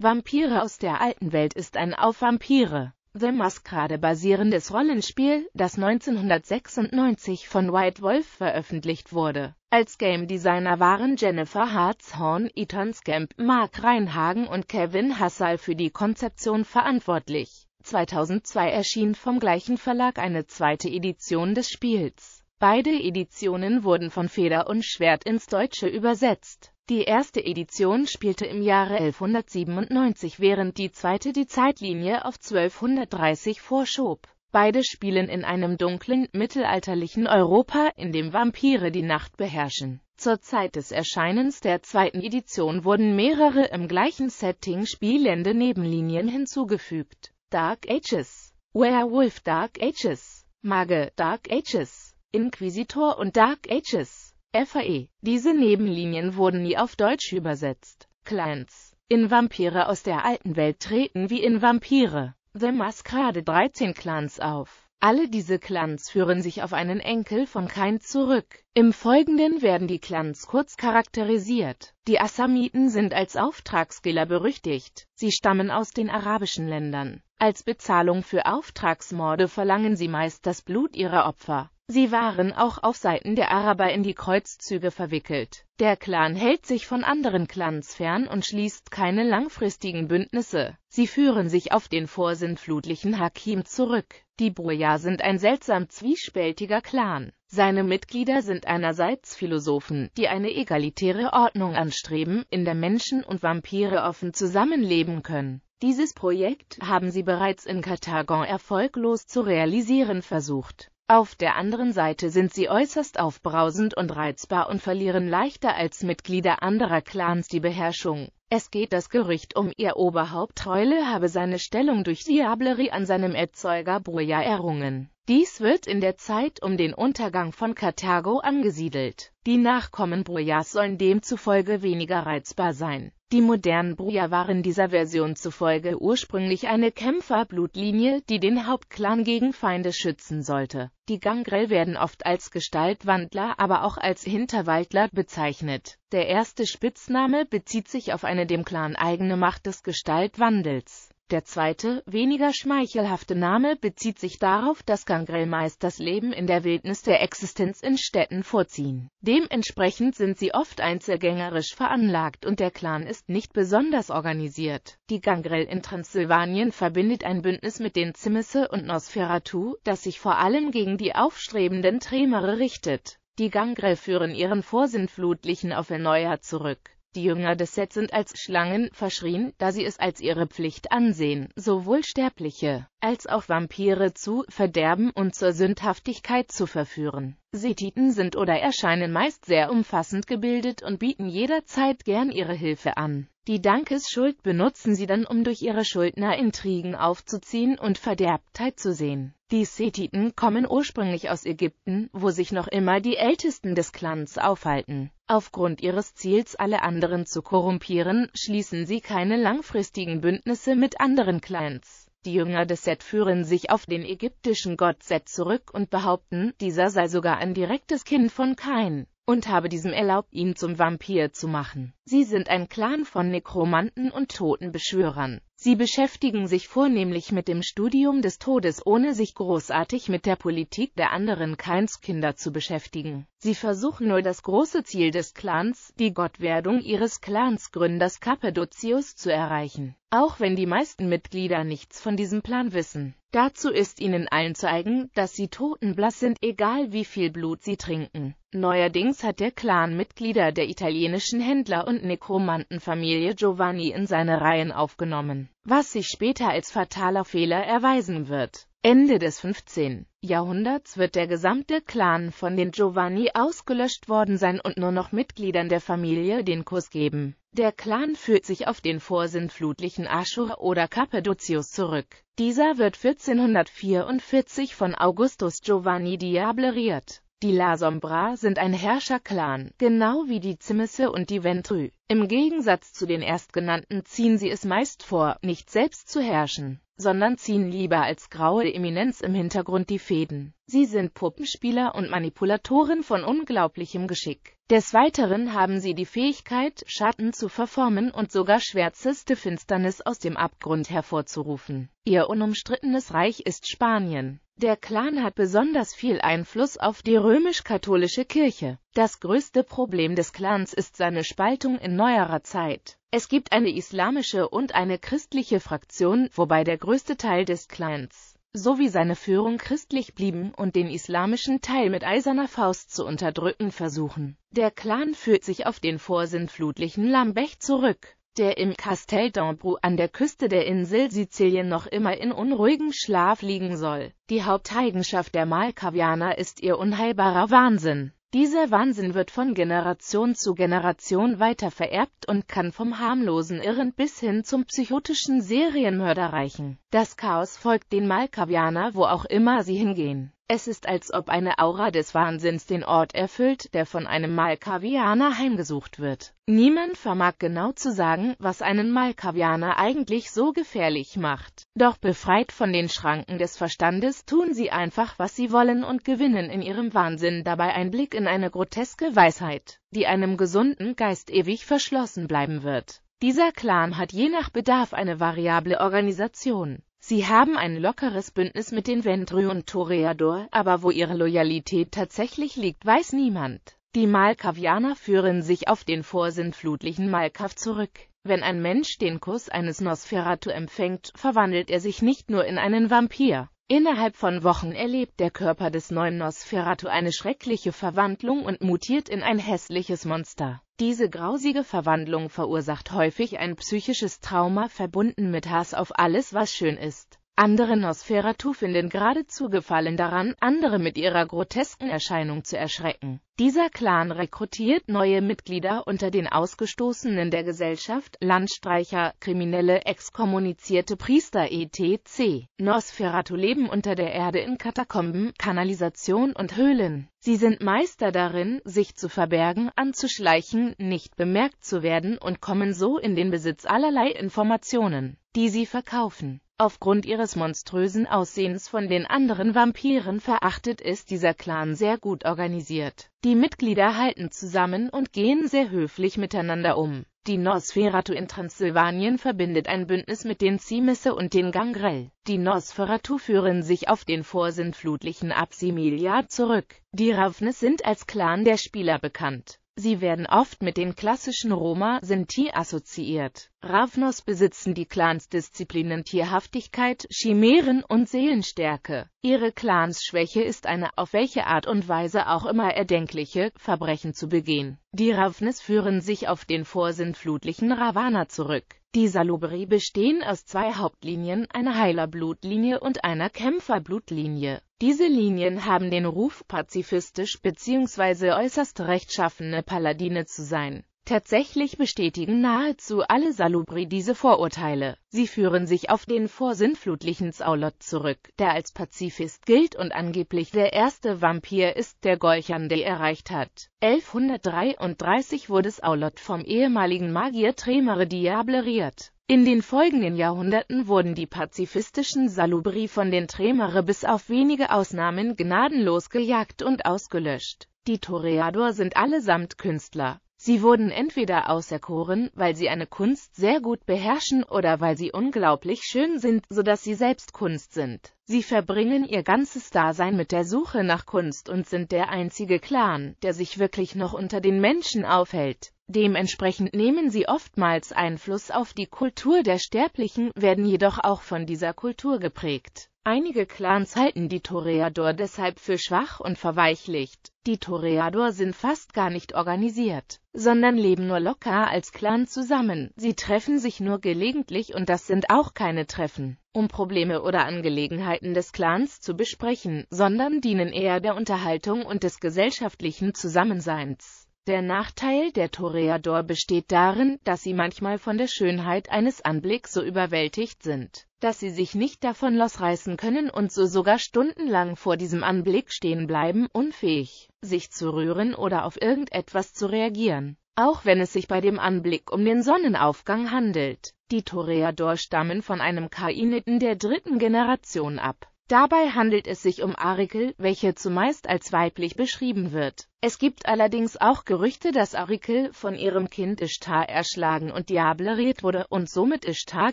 Vampire aus der alten Welt ist ein auf Vampire, The Masquerade basierendes Rollenspiel, das 1996 von White Wolf veröffentlicht wurde. Als Game Designer waren Jennifer Hartshorn, Ethan Scamp, Mark Reinhagen und Kevin Hassall für die Konzeption verantwortlich. 2002 erschien vom gleichen Verlag eine zweite Edition des Spiels. Beide Editionen wurden von Feder und Schwert ins Deutsche übersetzt die erste Edition spielte im Jahre 1197, während die zweite die Zeitlinie auf 1230 vorschob. Beide spielen in einem dunklen, mittelalterlichen Europa, in dem Vampire die Nacht beherrschen. Zur Zeit des Erscheinens der zweiten Edition wurden mehrere im gleichen Setting spielende Nebenlinien hinzugefügt. Dark Ages, Werewolf Dark Ages, Mage Dark Ages, Inquisitor und Dark Ages FAE. Diese Nebenlinien wurden nie auf Deutsch übersetzt. Clans. In Vampire aus der alten Welt treten wie in Vampire. The Masquerade 13 Clans auf. Alle diese Clans führen sich auf einen Enkel von Kain zurück. Im Folgenden werden die Clans kurz charakterisiert. Die Assamiten sind als Auftragsgeller berüchtigt. Sie stammen aus den arabischen Ländern. Als Bezahlung für Auftragsmorde verlangen sie meist das Blut ihrer Opfer. Sie waren auch auf Seiten der Araber in die Kreuzzüge verwickelt. Der Clan hält sich von anderen Clans fern und schließt keine langfristigen Bündnisse. Sie führen sich auf den vorsintflutlichen Hakim zurück. Die Boja sind ein seltsam zwiespältiger Clan. Seine Mitglieder sind einerseits Philosophen, die eine egalitäre Ordnung anstreben, in der Menschen und Vampire offen zusammenleben können. Dieses Projekt haben sie bereits in Karthagon erfolglos zu realisieren versucht. Auf der anderen Seite sind sie äußerst aufbrausend und reizbar und verlieren leichter als Mitglieder anderer Clans die Beherrschung. Es geht das Gerücht um, ihr Oberhaupt Reule habe seine Stellung durch Diablerie an seinem Erzeuger Boja errungen dies wird in der Zeit um den Untergang von Karthago angesiedelt. Die Nachkommen Brujas sollen demzufolge weniger reizbar sein. Die modernen Bruja waren dieser Version zufolge ursprünglich eine Kämpferblutlinie, die den Hauptclan gegen Feinde schützen sollte. Die Gangrel werden oft als Gestaltwandler, aber auch als Hinterwaldler bezeichnet. Der erste Spitzname bezieht sich auf eine dem Clan eigene Macht des Gestaltwandels. Der zweite, weniger schmeichelhafte Name bezieht sich darauf, dass Gangrel meist das Leben in der Wildnis der Existenz in Städten vorziehen. Dementsprechend sind sie oft einzelgängerisch veranlagt und der Clan ist nicht besonders organisiert. Die Gangrel in Transsilvanien verbindet ein Bündnis mit den Zimisse und Nosferatu, das sich vor allem gegen die aufstrebenden Tremere richtet. Die Gangrel führen ihren Vorsinnflutlichen auf Erneuer zurück die Jünger des Seth sind als Schlangen verschrien, da sie es als ihre Pflicht ansehen, sowohl Sterbliche als auch Vampire zu verderben und zur Sündhaftigkeit zu verführen. Setiten sind oder erscheinen meist sehr umfassend gebildet und bieten jederzeit gern ihre Hilfe an. Die Dankesschuld benutzen sie dann, um durch ihre Schuldner Intrigen aufzuziehen und Verderbtheit zu sehen. Die Setiten kommen ursprünglich aus Ägypten, wo sich noch immer die Ältesten des Clans aufhalten. Aufgrund ihres Ziels, alle anderen zu korrumpieren, schließen sie keine langfristigen Bündnisse mit anderen Clans. Die Jünger des Set führen sich auf den ägyptischen Gott Set zurück und behaupten, dieser sei sogar ein direktes Kind von Kain und habe diesem erlaubt, ihn zum Vampir zu machen. Sie sind ein Clan von Nekromanten und Totenbeschwörern. Sie beschäftigen sich vornehmlich mit dem Studium des Todes, ohne sich großartig mit der Politik der anderen Keinskinder zu beschäftigen. Sie versuchen nur das große Ziel des Clans, die Gottwerdung ihres Clansgründers Cappadocius zu erreichen, auch wenn die meisten Mitglieder nichts von diesem Plan wissen. Dazu ist ihnen allen zu eigen, dass sie totenblass sind, egal wie viel Blut sie trinken. Neuerdings hat der Clan Mitglieder der italienischen Händler- und Nekromantenfamilie Giovanni in seine Reihen aufgenommen, was sich später als fataler Fehler erweisen wird. Ende des 15. Jahrhunderts wird der gesamte Clan von den Giovanni ausgelöscht worden sein und nur noch Mitgliedern der Familie den Kuss geben. Der Clan führt sich auf den vorsinnflutlichen Aschur oder Cappadocius zurück. Dieser wird 1444 von Augustus Giovanni diableriert. Die La Sombra sind ein Herrscherclan, genau wie die Zimisse und die Ventrue. Im Gegensatz zu den erstgenannten ziehen sie es meist vor, nicht selbst zu herrschen sondern ziehen lieber als graue Eminenz im Hintergrund die Fäden. Sie sind Puppenspieler und Manipulatoren von unglaublichem Geschick. Des Weiteren haben sie die Fähigkeit, Schatten zu verformen und sogar schwärzeste Finsternis aus dem Abgrund hervorzurufen. Ihr unumstrittenes Reich ist Spanien. Der Clan hat besonders viel Einfluss auf die römisch-katholische Kirche. Das größte Problem des Clans ist seine Spaltung in neuerer Zeit. Es gibt eine islamische und eine christliche Fraktion, wobei der größte Teil des Clans sowie seine Führung christlich blieben und den islamischen Teil mit eiserner Faust zu unterdrücken versuchen. Der Clan führt sich auf den vorsinnflutlichen Lambech zurück der im Castel d'Ambrou an der Küste der Insel Sizilien noch immer in unruhigem Schlaf liegen soll. Die Haupteigenschaft der Malkavianer ist ihr unheilbarer Wahnsinn. Dieser Wahnsinn wird von Generation zu Generation weiter vererbt und kann vom harmlosen Irren bis hin zum psychotischen Serienmörder reichen. Das Chaos folgt den Malkavianer, wo auch immer sie hingehen. Es ist, als ob eine Aura des Wahnsinns den Ort erfüllt, der von einem Malkavianer heimgesucht wird. Niemand vermag genau zu sagen, was einen Malkavianer eigentlich so gefährlich macht. Doch befreit von den Schranken des Verstandes tun sie einfach, was sie wollen und gewinnen in ihrem Wahnsinn dabei einen Blick in eine groteske Weisheit, die einem gesunden Geist ewig verschlossen bleiben wird. Dieser Clan hat je nach Bedarf eine variable Organisation. Sie haben ein lockeres Bündnis mit den Vendry und Toreador, aber wo ihre Loyalität tatsächlich liegt, weiß niemand. Die Malkavianer führen sich auf den vorsintflutlichen Malkav zurück. Wenn ein Mensch den Kuss eines Nosferatu empfängt, verwandelt er sich nicht nur in einen Vampir. Innerhalb von Wochen erlebt der Körper des neuen Nosferatu eine schreckliche Verwandlung und mutiert in ein hässliches Monster. Diese grausige Verwandlung verursacht häufig ein psychisches Trauma verbunden mit Hass auf alles, was schön ist. Andere Nosferatu finden geradezu Gefallen daran, andere mit ihrer grotesken Erscheinung zu erschrecken. Dieser Clan rekrutiert neue Mitglieder unter den Ausgestoßenen der Gesellschaft, Landstreicher, Kriminelle, exkommunizierte Priester etc. Nosferatu leben unter der Erde in Katakomben, Kanalisation und Höhlen. Sie sind Meister darin, sich zu verbergen, anzuschleichen, nicht bemerkt zu werden und kommen so in den Besitz allerlei Informationen, die sie verkaufen. Aufgrund ihres monströsen Aussehens von den anderen Vampiren verachtet ist dieser Clan sehr gut organisiert. Die Mitglieder halten zusammen und gehen sehr höflich miteinander um. Die Nosferatu in Transsilvanien verbindet ein Bündnis mit den Cimisse und den Gangrel. Die Nosferatu führen sich auf den vorsintflutlichen Absimilia zurück. Die Ravnes sind als Clan der Spieler bekannt. Sie werden oft mit den klassischen Roma-Sinti assoziiert. Ravnos besitzen die Clans Disziplinen Tierhaftigkeit, Chimären und Seelenstärke. Ihre Clans Schwäche ist eine auf welche Art und Weise auch immer erdenkliche, Verbrechen zu begehen. Die Ravnes führen sich auf den vorsintflutlichen Ravana zurück. Die Salubri bestehen aus zwei Hauptlinien, einer Heilerblutlinie und einer Kämpferblutlinie. Diese Linien haben den Ruf, pazifistisch bzw. äußerst rechtschaffene Paladine zu sein. Tatsächlich bestätigen nahezu alle Salubri diese Vorurteile. Sie führen sich auf den vorsinnflutlichen Zaulot zurück, der als Pazifist gilt und angeblich der erste Vampir ist, der Golchande erreicht hat. 1133 wurde Saulot vom ehemaligen Magier Tremere diableriert. In den folgenden Jahrhunderten wurden die pazifistischen Salubri von den Tremere bis auf wenige Ausnahmen gnadenlos gejagt und ausgelöscht. Die Toreador sind allesamt Künstler. Sie wurden entweder auserkoren, weil sie eine Kunst sehr gut beherrschen oder weil sie unglaublich schön sind, so dass sie selbst Kunst sind. Sie verbringen ihr ganzes Dasein mit der Suche nach Kunst und sind der einzige Clan, der sich wirklich noch unter den Menschen aufhält. Dementsprechend nehmen sie oftmals Einfluss auf die Kultur der Sterblichen, werden jedoch auch von dieser Kultur geprägt. Einige Clans halten die Toreador deshalb für schwach und verweichlicht. Die Toreador sind fast gar nicht organisiert, sondern leben nur locker als Clan zusammen. Sie treffen sich nur gelegentlich und das sind auch keine Treffen, um Probleme oder Angelegenheiten des Clans zu besprechen, sondern dienen eher der Unterhaltung und des gesellschaftlichen Zusammenseins. Der Nachteil der Toreador besteht darin, dass sie manchmal von der Schönheit eines Anblicks so überwältigt sind, dass sie sich nicht davon losreißen können und so sogar stundenlang vor diesem Anblick stehen bleiben, unfähig, sich zu rühren oder auf irgendetwas zu reagieren, auch wenn es sich bei dem Anblick um den Sonnenaufgang handelt. Die Toreador stammen von einem Kainiten der dritten Generation ab Dabei handelt es sich um Arikel, welche zumeist als weiblich beschrieben wird. Es gibt allerdings auch Gerüchte, dass Arikel von ihrem Kind Ishtar erschlagen und diableriert wurde und somit Ishtar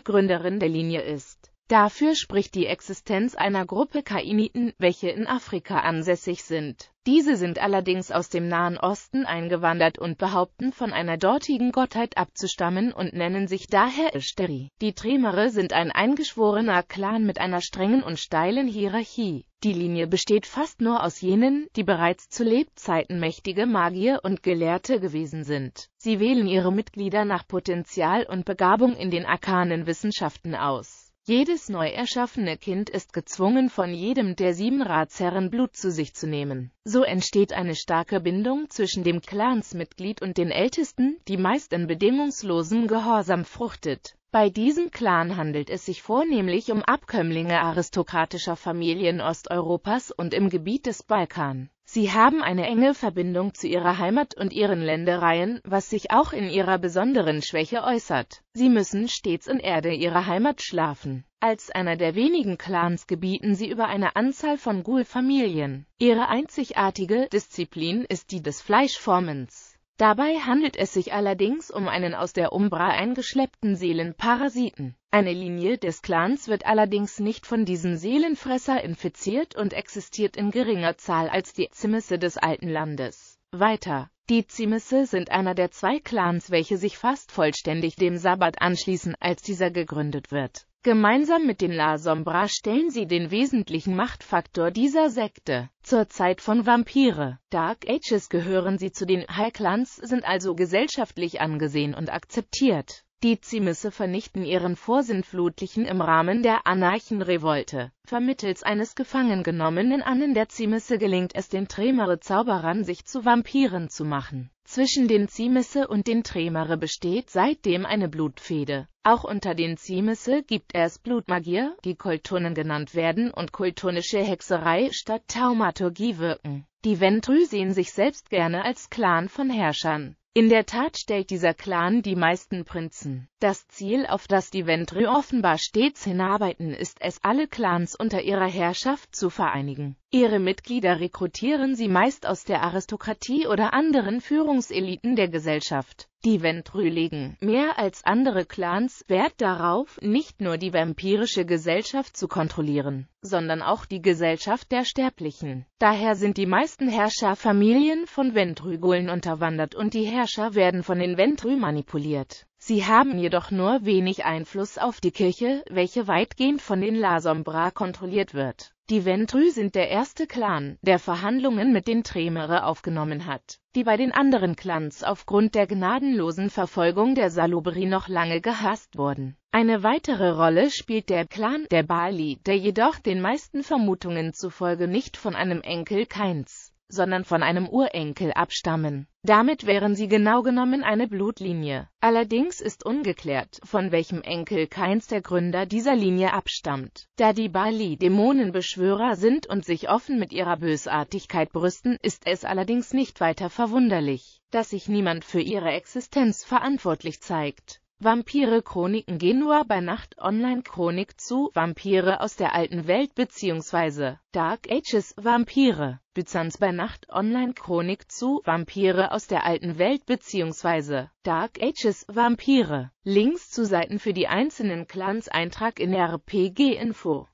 Gründerin der Linie ist Dafür spricht die Existenz einer Gruppe Kainiten, welche in Afrika ansässig sind. Diese sind allerdings aus dem Nahen Osten eingewandert und behaupten von einer dortigen Gottheit abzustammen und nennen sich daher Ishtari. Die Tremere sind ein eingeschworener Clan mit einer strengen und steilen Hierarchie. Die Linie besteht fast nur aus jenen, die bereits zu Lebzeiten mächtige Magier und Gelehrte gewesen sind. Sie wählen ihre Mitglieder nach Potenzial und Begabung in den arkanen Wissenschaften aus. Jedes neu erschaffene Kind ist gezwungen, von jedem der sieben Ratsherren Blut zu sich zu nehmen. So entsteht eine starke Bindung zwischen dem Clansmitglied und den Ältesten, die meist in bedingungslosem Gehorsam fruchtet. Bei diesem Clan handelt es sich vornehmlich um Abkömmlinge aristokratischer Familien Osteuropas und im Gebiet des Balkan. Sie haben eine enge Verbindung zu ihrer Heimat und ihren Ländereien, was sich auch in ihrer besonderen Schwäche äußert. Sie müssen stets in Erde ihrer Heimat schlafen. Als einer der wenigen Clans gebieten sie über eine Anzahl von Ghoul-Familien. Ihre einzigartige Disziplin ist die des Fleischformens. Dabei handelt es sich allerdings um einen aus der Umbra eingeschleppten Seelenparasiten. Eine Linie des Clans wird allerdings nicht von diesem Seelenfresser infiziert und existiert in geringer Zahl als die Zimisse des alten Landes. Weiter. Die Zimisse sind einer der zwei Clans, welche sich fast vollständig dem Sabbat anschließen, als dieser gegründet wird. Gemeinsam mit den La Sombra stellen sie den wesentlichen Machtfaktor dieser Sekte. Zur Zeit von Vampire, Dark Ages gehören sie zu den High-Clans, sind also gesellschaftlich angesehen und akzeptiert. Die Zimisse vernichten ihren Vorsinnflutlichen im Rahmen der Anarchenrevolte. Vermittels eines Gefangengenommenen genommenen Annen der Zimisse gelingt es den Tremere Zauberern, sich zu Vampiren zu machen. Zwischen den Ziemisse und den Tremere besteht seitdem eine Blutfehde. Auch unter den Ziemisse gibt es Blutmagier, die Kulturen genannt werden und kulturnische Hexerei statt Taumaturgie wirken. Die Ventru sehen sich selbst gerne als Clan von Herrschern. In der Tat stellt dieser Clan die meisten Prinzen das Ziel, auf das die Ventry offenbar stets hinarbeiten, ist es, alle Clans unter ihrer Herrschaft zu vereinigen. Ihre Mitglieder rekrutieren sie meist aus der Aristokratie oder anderen Führungseliten der Gesellschaft. Die Ventry legen, mehr als andere Clans, Wert darauf, nicht nur die vampirische Gesellschaft zu kontrollieren, sondern auch die Gesellschaft der Sterblichen. Daher sind die meisten Herrscherfamilien von Ventrygullen unterwandert und die Herrscher werden von den Ventry manipuliert. Sie haben jedoch nur wenig Einfluss auf die Kirche, welche weitgehend von den La Sombra kontrolliert wird. Die Ventru sind der erste Clan, der Verhandlungen mit den Tremere aufgenommen hat, die bei den anderen Clans aufgrund der gnadenlosen Verfolgung der Salubri noch lange gehasst wurden. Eine weitere Rolle spielt der Clan der Bali, der jedoch den meisten Vermutungen zufolge nicht von einem Enkel Keins sondern von einem Urenkel abstammen. Damit wären sie genau genommen eine Blutlinie. Allerdings ist ungeklärt, von welchem Enkel keins der Gründer dieser Linie abstammt. Da die Bali Dämonenbeschwörer sind und sich offen mit ihrer Bösartigkeit brüsten, ist es allerdings nicht weiter verwunderlich, dass sich niemand für ihre Existenz verantwortlich zeigt. Vampire Chroniken Genua bei Nacht Online Chronik zu Vampire aus der alten Welt bzw. Dark Ages Vampire Byzanz bei Nacht Online Chronik zu Vampire aus der alten Welt bzw. Dark Ages Vampire Links zu Seiten für die einzelnen Clans Eintrag in RPG Info